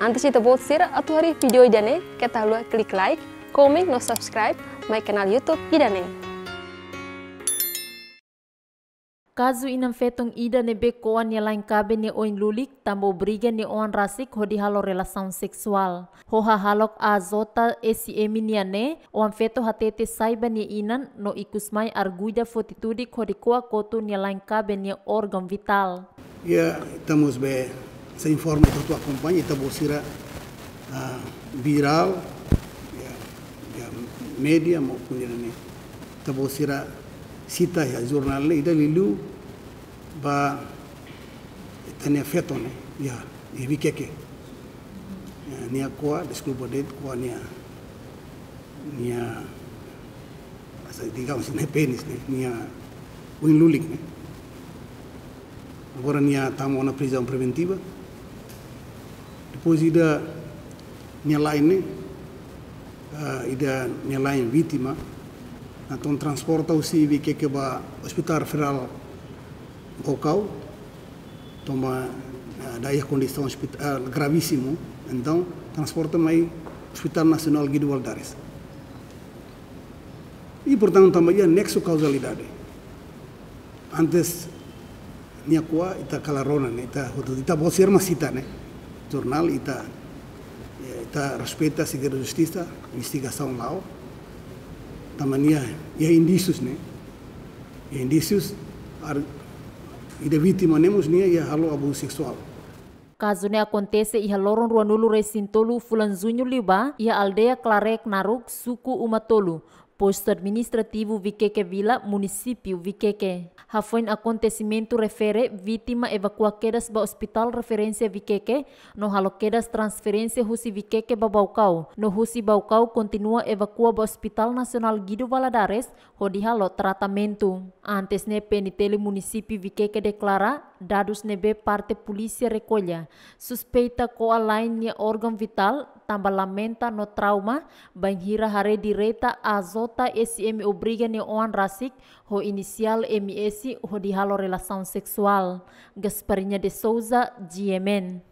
Antes de atau hari video vídeo idane, kita tal klik like, comment no subscribe, my channel YouTube idane. Kazu inam fetong ida ne bekoan ya lain kabe ne oin lulik tambo briga ne oan rasik ho dihalo relasaun seksual. Ho hahalok azota esi eminia ne oan feto hatete saiba ne inan no ikusmai arguida fotitudik ho di koa kotu ne lain kabe ne organ vital. Ya, tamus be se informa y todo acompaña y bosira uh, ah, viral ya, ya media maupun ini bosira sita ya jurnal ini ida lilu ba tanya feto ya ini keke nia koa desculpa det koa nia nia digamos nia penis ne nia un lulik ne agora nia tamo na prisão preventiva posida ñalaine uh, ida ñalaine eh, vítima na ton transporta usi bi keke ba hospital federal bocau toma uh, eh, daya kondisi condição hospital uh, eh, gravíssimo então transporta mai hospital nacional Guido Valdares e portanto também ia nexo causalidade antes nia kua ita kalarona ne ita hotu ita bosir masita ne jornal ita ita respeita a Segredo da Justiça, investigação lá, da mania e há indícios, né? E há indícios e da vítima os nem e há abuso sexual. Caso ne acontece e haloron ruanulu resintolu fulanzunyu liba ia aldeia Clarek Naruk suku Umatolu posto administrativo Viqueque Vila, município Viqueque. Ha foi um acontecimento refere vítima evacuaquedas ba hospital referência Viqueque, no quedas transferência Husi Viqueque ba Baucau. No Husi Baucau continua evacua ba Hospital Nacional Guido Valadares, hodi halo tratamento. Antes ne penitele município Viqueque declara dados nebe parte polícia recolha. Suspeita a line órgão vital tamba lamenta no trauma hare di reta azota SM obriga oan rasik ho inisial MS ho dihalo relação seksual, gasparinya de Souza, GMN.